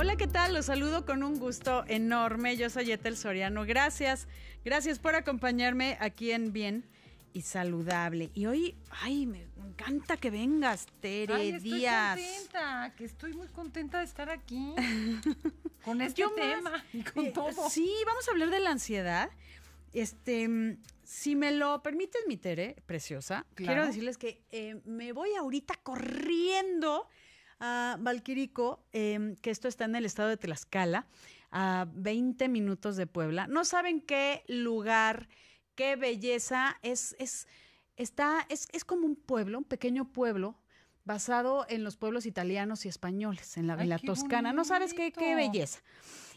Hola, ¿qué tal? Los saludo con un gusto enorme. Yo soy Etel Soriano. Gracias, gracias por acompañarme aquí en Bien y Saludable. Y hoy, ay, me encanta que vengas, Tere ay, estoy contenta, que estoy muy contenta de estar aquí con este tema y con todo. Sí, vamos a hablar de la ansiedad. Este, si me lo permites, mi Tere, preciosa, quiero decirles que eh, me voy ahorita corriendo a Valquirico, em, que esto está en el estado de Tlaxcala, a 20 minutos de Puebla. No saben qué lugar, qué belleza, es, es, está, es, es como un pueblo, un pequeño pueblo basado en los pueblos italianos y españoles, en la, Toscana. No sabes qué, qué belleza.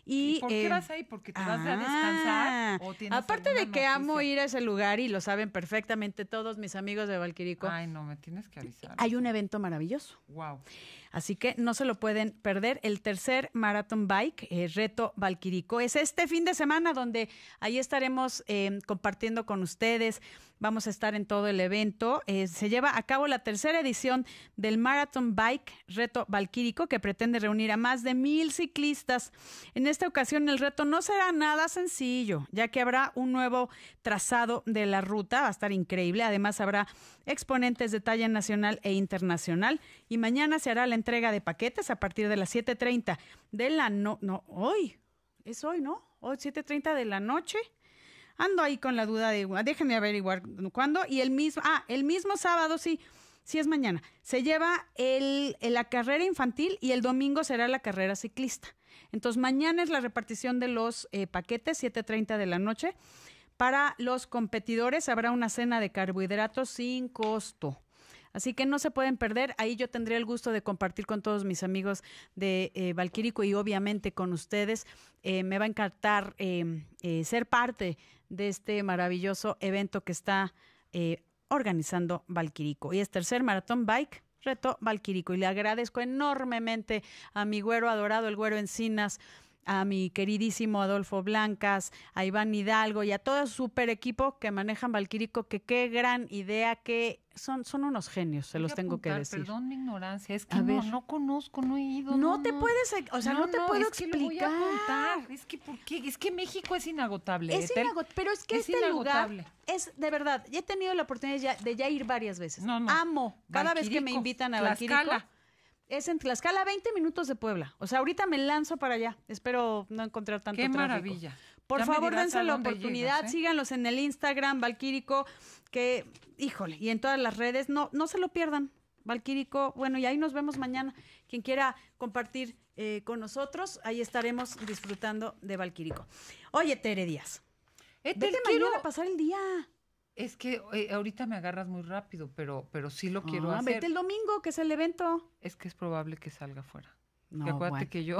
Y, por qué eh, vas ahí? ¿Porque te vas a descansar? Ah, aparte de que amo ir a ese lugar y lo saben perfectamente todos mis amigos de Valquirico. Ay, no, me tienes que avisar. Hay un evento maravilloso. Wow. Así que no se lo pueden perder. El tercer Marathon Bike, eh, Reto Valquirico, es este fin de semana donde ahí estaremos em, compartiendo con ustedes. Vamos a estar en todo el evento. Eh, se lleva a cabo la tercera edición del Marathon Bike Reto Valquírico que pretende reunir a más de mil ciclistas en esta ocasión el reto no será nada sencillo, ya que habrá un nuevo trazado de la ruta, va a estar increíble. Además, habrá exponentes de talla nacional e internacional. Y mañana se hará la entrega de paquetes a partir de las 7:30 de la no, no, hoy, es hoy, ¿no? Hoy, 7:30 de la noche. Ando ahí con la duda de, déjenme averiguar cuándo. Y el mismo, ah, el mismo sábado, sí. Sí, es mañana. Se lleva el, la carrera infantil y el domingo será la carrera ciclista. Entonces, mañana es la repartición de los eh, paquetes, 7.30 de la noche. Para los competidores habrá una cena de carbohidratos sin costo. Así que no se pueden perder. Ahí yo tendría el gusto de compartir con todos mis amigos de eh, y obviamente con ustedes. Eh, me va a encantar eh, ser parte de este maravilloso evento que está organizando Valquirico. Y es tercer maratón bike Reto Valquírico. Y le agradezco enormemente a mi güero adorado, el güero Encinas, a mi queridísimo Adolfo Blancas, a Iván Hidalgo y a todo su super equipo que manejan Valquirico, que qué gran idea, que son, son unos genios, se los tengo que decir. Perdón mi ignorancia, es que no, conozco, no he ido. No, te puedes, o sea, no, te puedo explicar. es que Es que México es inagotable. Es inagotable, pero es que este lugar es de verdad, ya he tenido la oportunidad de ya, de ir varias veces. Amo cada vez que me invitan a Valquirico es en Tlaxcala, 20 minutos de Puebla. O sea, ahorita me lanzo para allá. Espero no encontrar tanto Qué maravilla. Por favor, dense la oportunidad, ¿eh? síganlos en el Instagram, Valquírico, que, híjole, y en todas las redes, no, no se lo pierdan. Valquírico, bueno, y ahí nos vemos mañana. Quien quiera compartir eh, con nosotros, ahí estaremos disfrutando de Valquírico. Oye, Tere Díaz. qué eh, Vete quiero... mañana a pasar el día. Es que eh, ahorita me agarras muy rápido, pero, pero sí lo quiero ah, hacer. Vete el domingo, que es el evento. Es que es probable que salga fuera. No, acuérdate que yo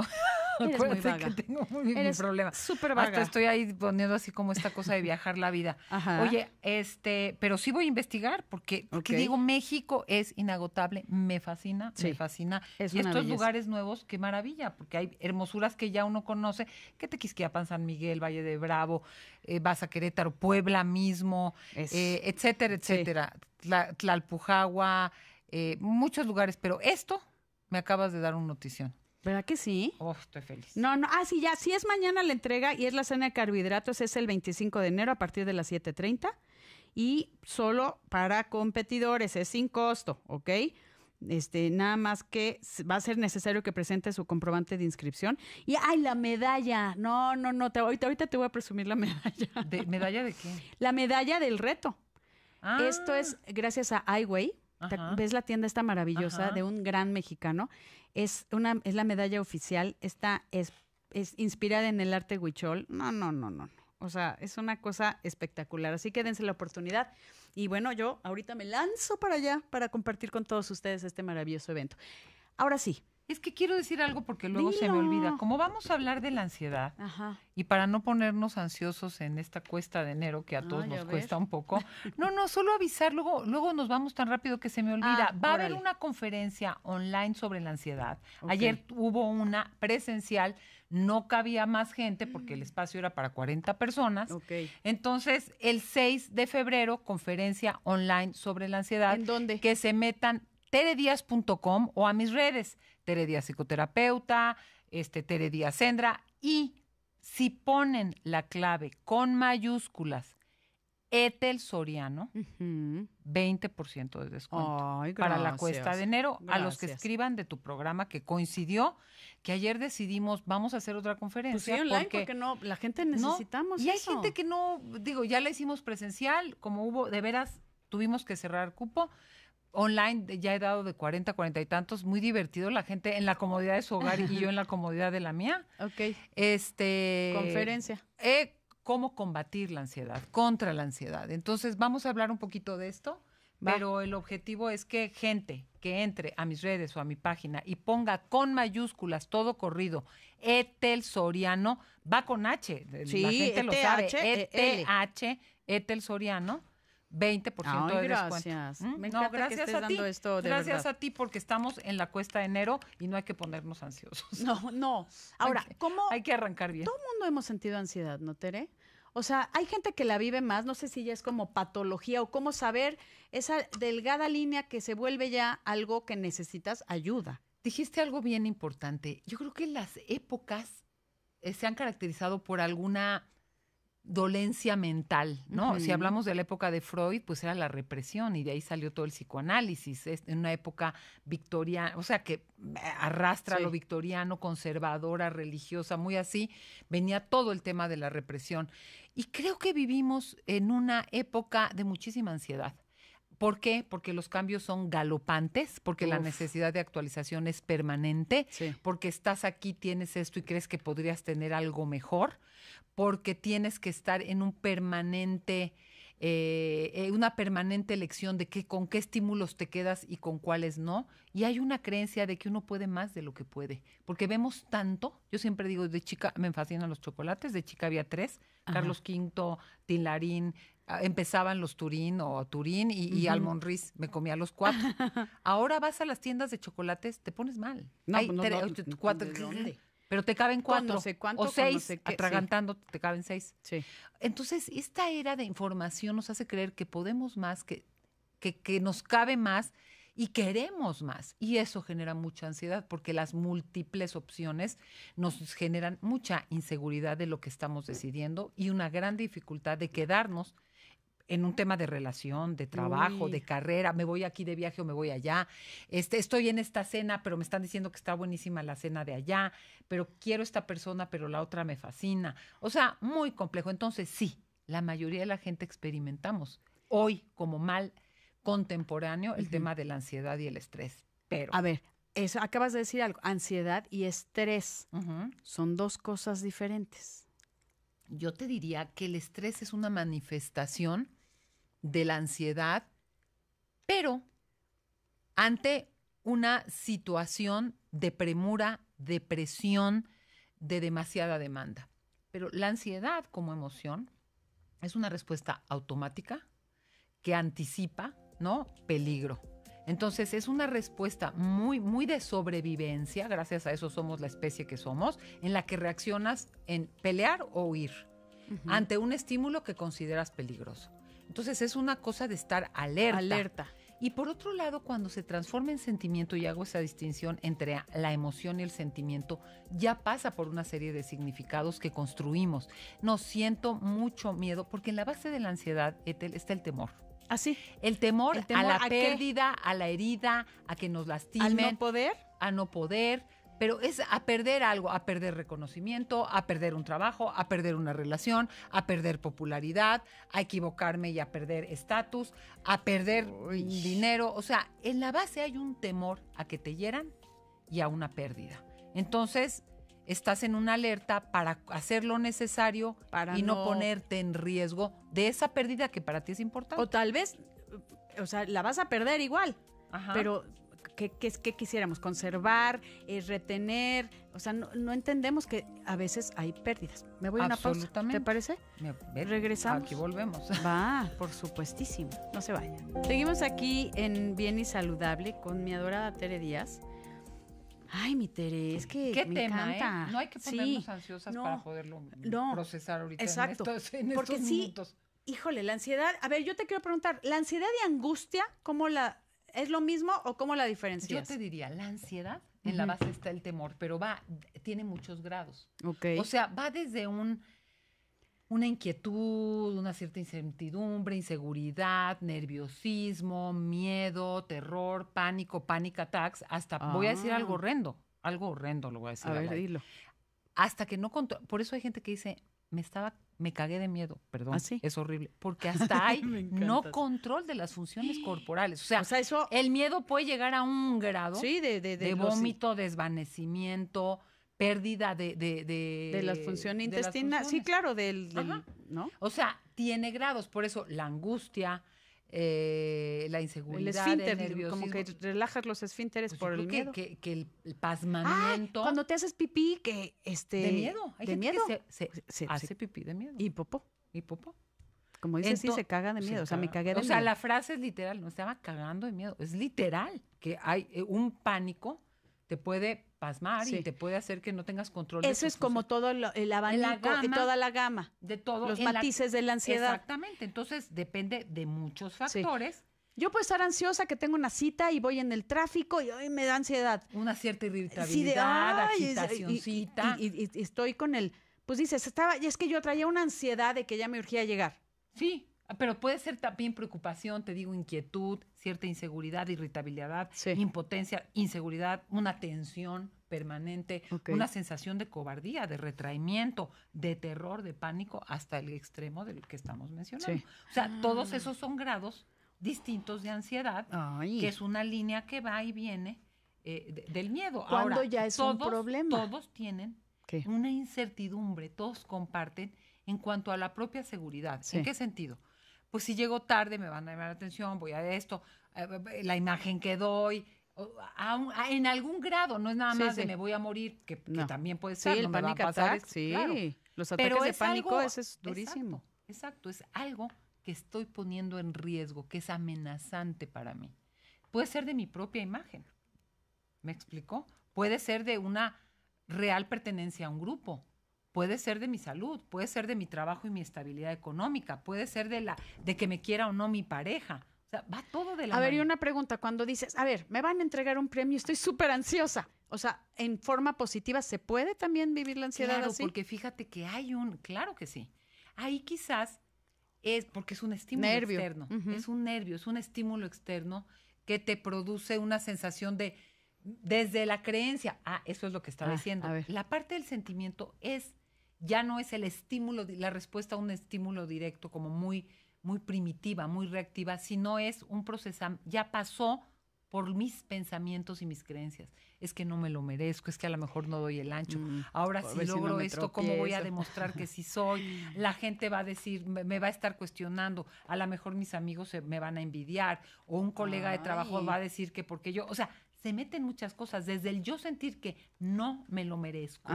Acuérdate que tengo muy, problema. Súper vaga. Hasta estoy ahí poniendo así como esta cosa de viajar la vida. Oye, este, pero sí voy a investigar porque, porque digo, México es inagotable, me fascina, me fascina. y estos lugares nuevos, qué maravilla, porque hay hermosuras que ya uno conoce, que Tequisquiapan, San Miguel, Valle de Bravo, eh, vas a Querétaro, Puebla mismo, eh, etcétera, etcétera. La Tlalpujagua, eh, muchos lugares, pero esto me acabas de dar una notición. ¿Verdad que sí? Oh, estoy feliz. No, no, ah, sí, ya, sí es mañana la entrega y es la cena de carbohidratos, es el 25 de enero a partir de las 7.30 y solo para competidores, es sin costo, ¿ok? Este, nada más que va a ser necesario que presente su comprobante de inscripción. Y ay, la medalla. No, no, no, ahorita, ahorita te voy a presumir la medalla. ¿De, ¿Medalla de qué? La medalla del reto. Ah. Esto es gracias a iWay ves la tienda esta maravillosa de un gran mexicano. Es, una, es la medalla oficial, está es, es inspirada en el arte huichol. No, no, no, no. O sea, es una cosa espectacular. Así que dense la oportunidad. Y bueno, yo ahorita me lanzo para allá para compartir con todos ustedes este maravilloso evento. Ahora sí, es que quiero decir algo porque luego se me olvida. Como vamos a hablar de la ansiedad, y para no ponernos ansiosos en esta cuesta de enero, que a todos nos cuesta un poco, no, no, solo avisar, luego, luego nos vamos tan rápido que se me olvida. Ah, Va a haber una conferencia online sobre la ansiedad. Ayer hubo una presencial, no cabía más gente porque el espacio era para 40 personas. Entonces, el 6 de febrero, conferencia online sobre la ansiedad. ¿En dónde? Que se metan teredias.com o a mis redes. Tere psicoterapeuta, este, Tere Díaz Sendra, y si ponen la clave con mayúsculas, Etel Soriano, 20% de descuento para la cuesta de enero a los que escriban de tu programa que coincidió que ayer decidimos vamos a hacer otra conferencia pues sí, porque, no la gente necesitamos y hay gente que no digo ya la hicimos presencial como hubo de veras tuvimos que cerrar cupo online ya he dado de 40, 40 y tantos, muy divertido la gente en la comodidad de su hogar y yo en la comodidad de la mía. Ok. Este conferencia. Eh, cómo combatir la ansiedad, contra la ansiedad. Entonces, vamos a hablar un poquito de esto, pero el objetivo es que gente que entre a mis redes o a mi página y ponga con mayúsculas todo corrido, Etel Soriano, va con H, sí, la gente lo e e sabe, e H Etel Soriano 20% de gracias. no, gracias a ti. Esto gracias a ti porque estamos en la cuesta de enero y no hay que ponernos ansiosos. No, no. Ahora, ¿cómo? Hay que arrancar bien. Todo el mundo hemos sentido ansiedad, ¿no, Tere? O sea, hay gente que la vive más, no sé si ya es como patología o cómo saber esa delgada línea que se vuelve ya algo que necesitas ayuda. Dijiste algo bien importante. Yo creo que las épocas eh, se han caracterizado por alguna dolencia mental, ¿no? Si hablamos de la época de Freud, pues era la represión y de ahí salió todo el psicoanálisis, en una época victoriana, o sea, que eh, arrastra lo victoriano, conservadora, religiosa, muy así, venía todo el tema de la represión. Y creo que vivimos en una época de muchísima ansiedad. ¿Por qué? Porque los cambios son galopantes, porque la necesidad de actualización es permanente, porque estás aquí, tienes esto y crees que podrías tener algo mejor porque tienes que estar en un permanente, eh, eh, una permanente elección de que, con qué estímulos te quedas y con cuáles no. Y hay una creencia de que uno puede más de lo que puede, porque vemos tanto, yo siempre digo, de chica me fascinan los chocolates, de chica había tres, Carlos V, Tilarín, ah, empezaban los Turín o Turín y, me comía los cuatro. Ahora vas a las tiendas de chocolates, te pones mal. No, pues cuatro. dónde? pero te caben cuatro o seis, atragantando te caben seis. Entonces, esta era de información nos hace creer que podemos más, que, que nos cabe más y queremos más. Y eso genera mucha ansiedad porque las múltiples opciones nos generan mucha inseguridad de lo que estamos decidiendo y una gran dificultad de quedarnos en un tema de relación, de trabajo, de carrera, me voy aquí de viaje o me voy allá, este, estoy en esta cena, pero me están diciendo que está buenísima la cena de allá, pero quiero esta persona, pero la otra me fascina. O sea, muy complejo. Entonces, sí, la mayoría de la gente experimentamos hoy como mal contemporáneo el tema de la ansiedad y el estrés. Pero. A ver, eso, acabas de decir algo, ansiedad y estrés son dos cosas diferentes yo te diría que el estrés es una manifestación de la ansiedad, pero ante una situación de premura, de presión, de demasiada demanda. Pero la ansiedad como emoción es una respuesta automática que anticipa, ¿no? Peligro. Entonces es una respuesta muy, muy de sobrevivencia, gracias a eso somos la especie que somos, en la que reaccionas en pelear o huir ante un estímulo que consideras peligroso. Entonces es una cosa de estar alerta. Alerta. Y por otro lado, cuando se transforma en sentimiento, y hago esa distinción entre la emoción y el sentimiento, ya pasa por una serie de significados que construimos. No siento mucho miedo, porque en la base de la ansiedad, está el temor. Así. ¿Ah, el, temor el temor, a la pérdida, a la herida, a que nos lastimen. Al no poder. A no poder pero es a perder algo, a perder reconocimiento, a perder un trabajo, a perder una relación, a perder popularidad, a equivocarme y a perder estatus, a perder dinero. O sea, en la base hay un temor a que te hieran y a una pérdida. Entonces, estás en una alerta para hacer lo necesario y no, ponerte en riesgo de esa pérdida que para ti es importante. O tal vez, o sea, la vas a perder igual. Pero ¿Qué quisiéramos conservar, eh, retener. O sea, no, entendemos que a veces hay pérdidas. Me voy a una pausa. ¿Te parece? Regresamos. Aquí volvemos. Va, por supuestísimo. No se vaya. Seguimos aquí en Bien y Saludable con mi adorada Tere Díaz. Ay, mi Tere, es que ¿Qué te tema, ¿eh? No hay que ponernos ansiosas para poderlo no, procesar ahorita. Exacto. En estos, porque minutos. sí, híjole, la ansiedad. A ver, yo te quiero preguntar, ¿la ansiedad y angustia cómo la ¿Es lo mismo o cómo la diferencia Yo te diría, la ansiedad, en la base está el temor, pero va, tiene muchos grados. Okay. O sea, va desde un, una inquietud, una cierta incertidumbre, inseguridad, nerviosismo, miedo, terror, pánico, panic attacks, hasta, voy a decir ah. algo horrendo, algo horrendo lo voy a decir. A ver, dilo. Hasta que no por eso hay gente que dice, me estaba me cagué de miedo, perdón, Así, ¿Ah, es horrible, porque hasta hay no control de las funciones corporales. O sea, eso... el miedo puede llegar a un grado de, vómito, desvanecimiento, pérdida de... De, las funciones intestinales, sí, claro, del... ¿no? O sea, tiene grados, por eso la angustia, eh, la inseguridad, el, esfínter, Como que relajas los esfínteres pues por el miedo. Que, el, ah, pasmamiento. cuando te haces pipí, que este. De miedo. Hay de miedo. Que se, hace pipí de miedo. Y popó. Y popó. Como dicen sí, se caga de miedo. o sea, me cagué de miedo. O sea, la frase es literal, no se estaba cagando de miedo. Es literal. Que hay eh, un pánico, te puede pasmar y te puede hacer que no tengas control. Eso es como todo el abanico, de toda la gama, de todos los matices de la ansiedad. Exactamente, entonces depende de muchos factores. Yo puedo estar ansiosa que tengo una cita y voy en el tráfico y hoy me da ansiedad. Una cierta irritabilidad, agitacióncita. Y, estoy con el, pues dices, estaba, y es que yo traía una ansiedad de que ya me urgía llegar. Sí. Ah, pero puede ser también preocupación, te digo, inquietud, cierta inseguridad, irritabilidad, impotencia, inseguridad, una tensión permanente, una sensación de cobardía, de retraimiento, de terror, de pánico, hasta el extremo del que estamos mencionando. O sea, todos ah. esos son grados distintos de ansiedad, que es una línea que va y viene eh, del miedo. Cuando ya es todos, un problema. Todos tienen una incertidumbre, todos comparten en cuanto a la propia seguridad. ¿En qué sentido? pues si llego tarde me van a llamar la atención, voy a esto, eh, eh, eh, la imagen que doy, en algún grado, no es nada más de me voy a morir, que, también puede ser. Sí, el sí. Los ataques de pánico, es durísimo. Exacto, exacto, es algo que estoy poniendo en riesgo, que es amenazante para mí. Puede ser de mi propia imagen, ¿me explicó? Puede ser de una real pertenencia a un grupo, puede ser de mi salud, puede ser de mi trabajo y mi estabilidad económica, puede ser de la de que me quiera o no mi pareja. O sea, va todo de la A ver, y una pregunta, cuando dices, a ver, me van a entregar un premio, estoy súper ansiosa. O sea, en forma positiva, ¿se puede también vivir la ansiedad claro, porque fíjate que hay un, claro que sí. Ahí quizás es porque es un estímulo externo, es un nervio, es un estímulo externo que te produce una sensación de desde la creencia, ah, eso es lo que estaba ah, A diciendo. La parte del sentimiento es ya no es el estímulo, la respuesta a un estímulo directo como muy, muy primitiva, muy reactiva, sino es un proceso, ya pasó por mis pensamientos y mis creencias. Es que no me lo merezco, es que a lo mejor no doy el ancho. Mm, Ahora si logro esto, ¿cómo voy a demostrar que sí soy? La gente va a decir, me, va a estar cuestionando, a lo mejor mis amigos se, me van a envidiar, o un colega de trabajo va a decir que porque yo, o sea, se meten muchas cosas, desde el yo sentir que no me lo merezco,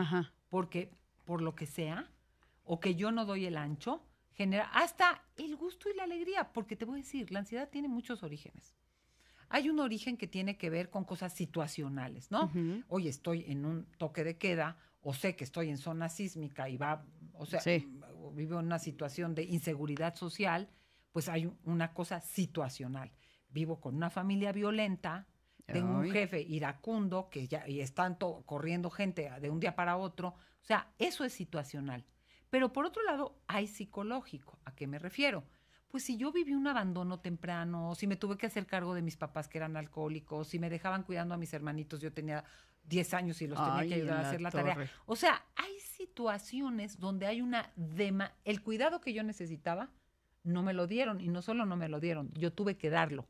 porque por lo que sea, o que yo no doy el ancho, genera hasta el gusto y la alegría, porque te voy a decir, la ansiedad tiene muchos orígenes. Hay un origen que tiene que ver con cosas situacionales, ¿no? Hoy estoy en un toque de queda, o sé que estoy en zona sísmica y va, o sea, vivo en una situación de inseguridad social, pues hay una cosa situacional. Vivo con una familia violenta, tengo un jefe iracundo que ya y es corriendo gente de un día para otro. O sea, eso es situacional. Pero por otro lado, hay psicológico. ¿A qué me refiero? Pues si yo viví un abandono temprano, si me tuve que hacer cargo de mis papás que eran alcohólicos, si me dejaban cuidando a mis hermanitos, yo tenía 10 años y los tenía que ayudar a hacer la tarea. O sea, hay situaciones donde hay una dema. El cuidado que yo necesitaba no me lo dieron y no solo no me lo dieron, yo tuve que darlo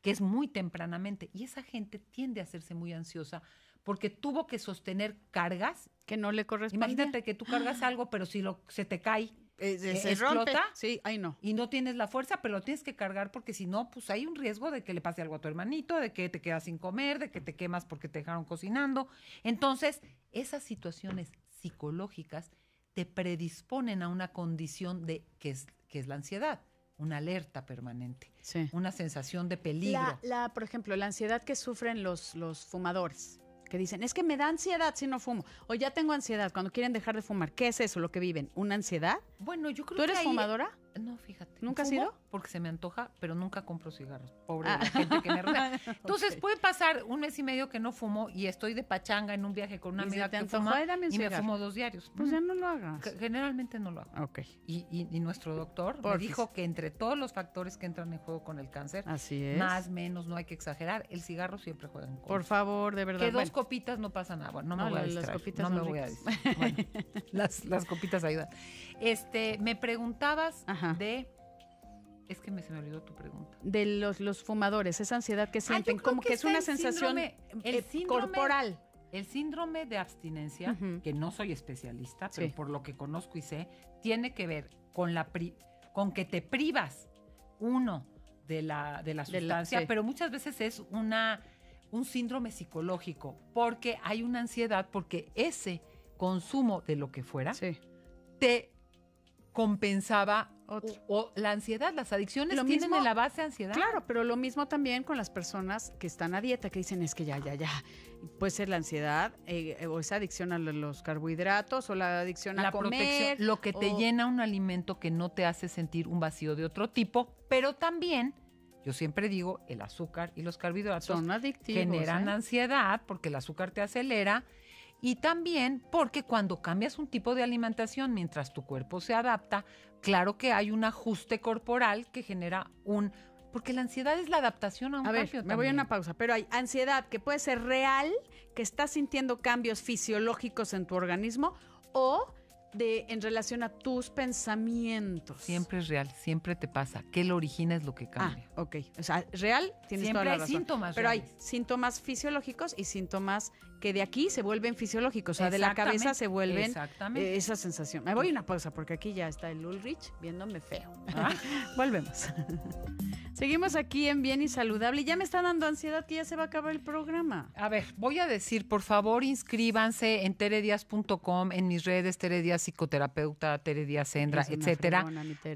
que es muy tempranamente. Y esa gente tiende a hacerse muy ansiosa porque tuvo que sostener cargas. Que no le corresponden. Imagínate que tú cargas ah. algo, pero si lo, se te cae, eh, se, Rompe. Sí, no. Y no tienes la fuerza, pero lo tienes que cargar porque si no, pues hay un riesgo de que le pase algo a tu hermanito, de que te quedas sin comer, de que te quemas porque te dejaron cocinando. Entonces, esas situaciones psicológicas te predisponen a una condición de que es la ansiedad una alerta permanente, una sensación de peligro. La, por ejemplo, la ansiedad que sufren los, los fumadores, que dicen, es que me da ansiedad si no fumo, o ya tengo ansiedad cuando quieren dejar de fumar. ¿Qué es eso lo que viven? ¿Una ansiedad? Bueno, yo creo ¿Tú eres fumadora? No, fíjate. ¿Nunca ha sido? Porque se me antoja, pero nunca compro cigarros. Pobre ah. gente que me rodea. Entonces puede pasar un mes y medio que no fumo y estoy de pachanga en un viaje con una amiga que fuma y me fumo dos diarios. Pues mm. ya no lo hagas. Generalmente no lo hago. Ok. Y, nuestro doctor me dijo que entre todos los factores que entran en juego con el cáncer, Así más, menos, no hay que exagerar, el cigarro siempre juega en juego. Por favor, de verdad. Que dos copitas no pasa nada. Bueno, no me voy a Las copitas no me voy a bueno, las, las copitas ayudan. Este, me preguntabas... Ajá de... Es que se me olvidó tu pregunta. De los, los fumadores, esa ansiedad que sienten, como que, es una sensación eh, corporal. El síndrome de abstinencia, que no soy especialista, pero por lo que conozco y sé, tiene que ver con, la con que te privas, uno, de la, de la sustancia, pero muchas veces es una, un síndrome psicológico, porque hay una ansiedad, porque ese consumo de lo que fuera te compensaba O, la ansiedad, las adicciones lo tienen en la base ansiedad. Claro, pero lo mismo también con las personas que están a dieta, que dicen es que ya, ya, ya, puede ser la ansiedad eh, o esa adicción a los carbohidratos o la adicción a comer. Protección, lo que te llena un alimento que no te hace sentir un vacío de otro tipo, pero también... Yo siempre digo, el azúcar y los carbohidratos generan ¿eh? ansiedad porque el azúcar te acelera, y también porque cuando cambias un tipo de alimentación mientras tu cuerpo se adapta, claro que hay un ajuste corporal que genera un... Porque la ansiedad es la adaptación a un a ver, Me voy a una pausa, pero hay ansiedad que puede ser real, que estás sintiendo cambios fisiológicos en tu organismo o de en relación a tus pensamientos. Siempre es real, siempre te pasa. ¿Qué lo origina es lo que ah, cambia? Ah, ok. O sea, real, tienes siempre toda la razón. hay síntomas. Pero hay síntomas fisiológicos y síntomas que de aquí se vuelven fisiológicos, o sea, de la cabeza se vuelven eh, esa sensación. Me voy a una pausa porque aquí ya está el Ulrich viéndome feo. Ah. Volvemos. Seguimos aquí en Bien y Saludable. Ya me está dando ansiedad que ya se va a acabar el programa. A ver, voy a decir, por favor, inscríbanse en teredias.com, en mis redes, Teredias Psicoterapeuta, Teredias Centra, etcétera.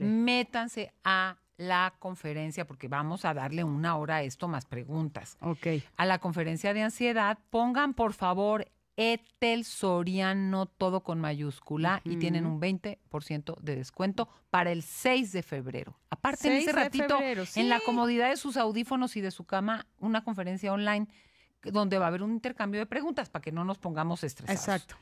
Métanse a la conferencia, porque vamos a darle una hora a esto más preguntas. Ok. A la conferencia de ansiedad, pongan por favor Etel Soriano, todo con mayúscula, y tienen un 20% de descuento para el 6 de febrero. Aparte, en ese ratito, en la comodidad de sus audífonos y de su cama, una conferencia online donde va a haber un intercambio de preguntas para que no nos pongamos estresados. Exacto.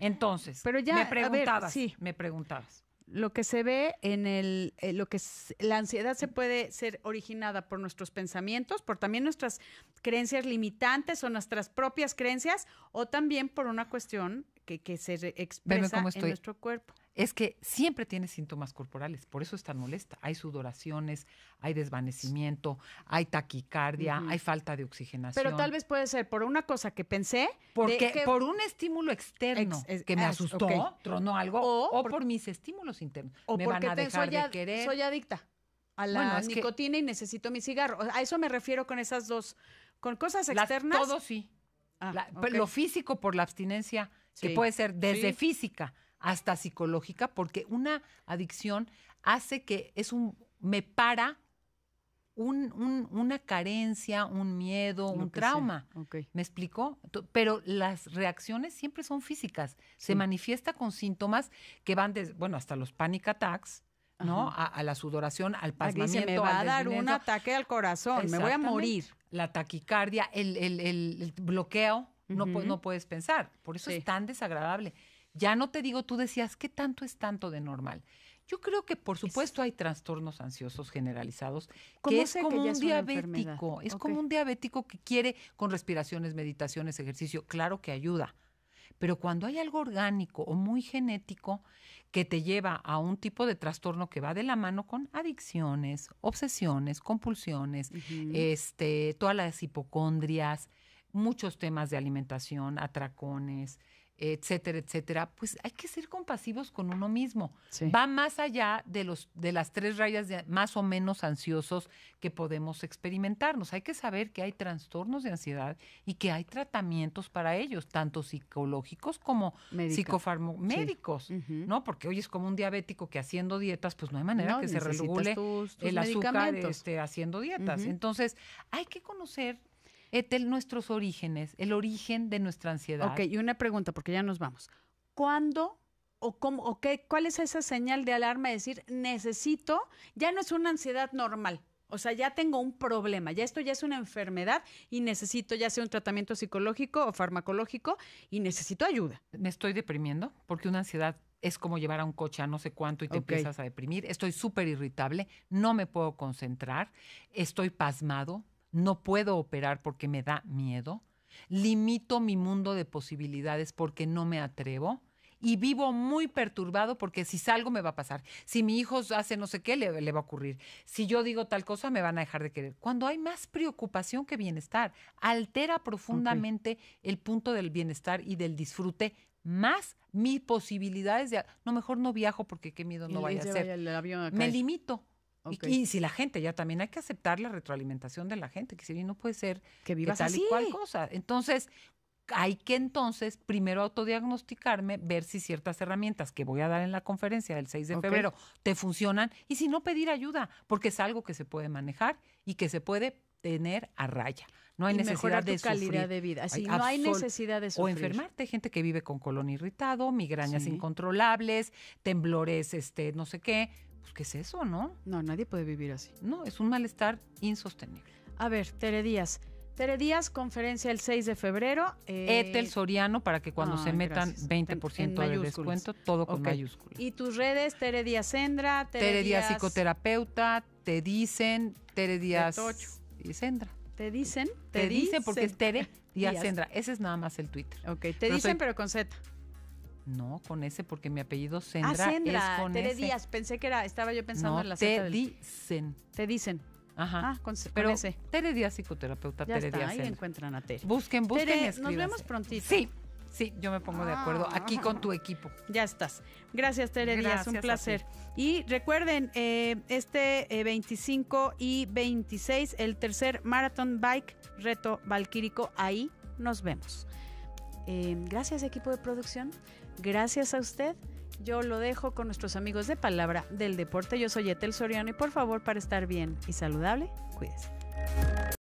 Entonces, Pero ya, me preguntabas, me preguntabas lo que se ve en el, eh, lo que la ansiedad se puede ser originada por nuestros pensamientos, por también nuestras creencias limitantes o nuestras propias creencias, o también por una cuestión que, que se expresa en nuestro cuerpo es que siempre tiene síntomas corporales, por eso es tan molesta. Hay sudoraciones, hay desvanecimiento, hay taquicardia, hay falta de oxigenación. Pero tal vez puede ser por una cosa que pensé. Porque por un estímulo externo que me ah, asustó, tronó algo, o, por, mis estímulos internos. O me van a dejar soy, de querer. soy adicta a la nicotina y necesito mi cigarro. A eso me refiero con esas dos, con cosas externas. todo sí. Ah, lo físico por la abstinencia, que puede ser desde física hasta psicológica, porque una adicción hace que es un, me para un, una carencia, un miedo, un trauma. ¿Me explicó? Pero las reacciones siempre son físicas. Se manifiesta con síntomas que van desde, bueno, hasta los panic attacks, ¿no? A, la sudoración, al pasmamiento. me va a dar un ataque al corazón, me voy a morir. La taquicardia, el, bloqueo, no, puedes pensar. Por eso es tan desagradable. Ya no te digo, tú decías, ¿qué tanto es tanto de normal? Yo creo que por supuesto hay trastornos ansiosos generalizados, que es como un diabético, es, como un diabético que quiere con respiraciones, meditaciones, ejercicio, claro que ayuda. Pero cuando hay algo orgánico o muy genético que te lleva a un tipo de trastorno que va de la mano con adicciones, obsesiones, compulsiones, este, todas las hipocondrias, muchos temas de alimentación, atracones, etcétera, etcétera, pues hay que ser compasivos con uno mismo. Va más allá de, los, de las tres rayas de más o menos ansiosos que podemos experimentarnos. Hay que saber que hay trastornos de ansiedad y que hay tratamientos para ellos, tanto psicológicos como psicofarmomédicos ¿no? Porque hoy es como un diabético que haciendo dietas, pues no hay manera que se regule el azúcar este, haciendo dietas. Entonces, hay que conocer nuestros orígenes, el origen de nuestra ansiedad. Ok, y una pregunta, porque ya nos vamos. ¿Cuándo o, cómo, o qué, cuál es esa señal de alarma de decir necesito? Ya no es una ansiedad normal. O sea, ya tengo un problema, ya esto ya es una enfermedad y necesito ya sea un tratamiento psicológico o farmacológico y necesito ayuda. Me estoy deprimiendo porque una ansiedad es como llevar a un coche a no sé cuánto y te empiezas a deprimir. Estoy súper irritable, no me puedo concentrar, estoy pasmado, no puedo operar porque me da miedo, limito mi mundo de posibilidades porque no me atrevo y vivo muy perturbado porque si salgo me va a pasar. Si mi hijo hace no sé qué, le, va a ocurrir. Si yo digo tal cosa, me van a dejar de querer. Cuando hay más preocupación que bienestar, altera profundamente el punto del bienestar y del disfrute más mis posibilidades de, no, mejor no viajo porque qué miedo no vaya a ser. me limito. Y, si la gente, ya también hay que aceptar la retroalimentación de la gente, que si bien no puede ser que viva tal y cual cosa. Entonces, hay que entonces primero autodiagnosticarme, ver si ciertas herramientas que voy a dar en la conferencia del 6 de febrero te funcionan y si no pedir ayuda, porque es algo que se puede manejar y que se puede tener a raya. No hay necesidad de calidad de vida. no hay necesidad de O enfermarte, gente que vive con colon irritado, migrañas incontrolables, temblores, este, no sé qué pues, ¿qué es eso, no? No, nadie puede vivir así. No, es un malestar insostenible. A ver, Tere Díaz. Tere Díaz, conferencia el 6 de febrero. Eh, Etel Soriano, para que cuando se metan 20% de descuento, todo con mayúsculas. Y tus redes, Tere Díaz Sendra, Tere, Díaz... psicoterapeuta, te dicen, Tere Díaz y Sendra. ¿Te dicen? Te, dicen, porque es Tere Sendra. Ese es nada más el Twitter. Ok, te dicen pero con Z. No, con ese, porque mi apellido ah, Sendra, ah, es con Tere Díaz, pensé que era, estaba yo pensando en la Te dicen. Te dicen. Ajá. Ah, con, ese. Tere Díaz, psicoterapeuta, ya Tere Díaz. Ahí encuentran a Tere. Busquen, busquen. Tere, nos vemos prontito. Sí, Sí, yo me pongo de acuerdo aquí con tu equipo. Ya estás. Gracias, Tere Díaz, un placer. Y recuerden, eh, este 25 eh, y 26, el tercer Marathon Bike Reto Valquírico, ahí nos vemos. Eh, gracias equipo de producción. Gracias a usted. Yo lo dejo con nuestros amigos de Palabra del Deporte. Yo soy Etel Soriano y por favor, para estar bien y saludable, cuídese.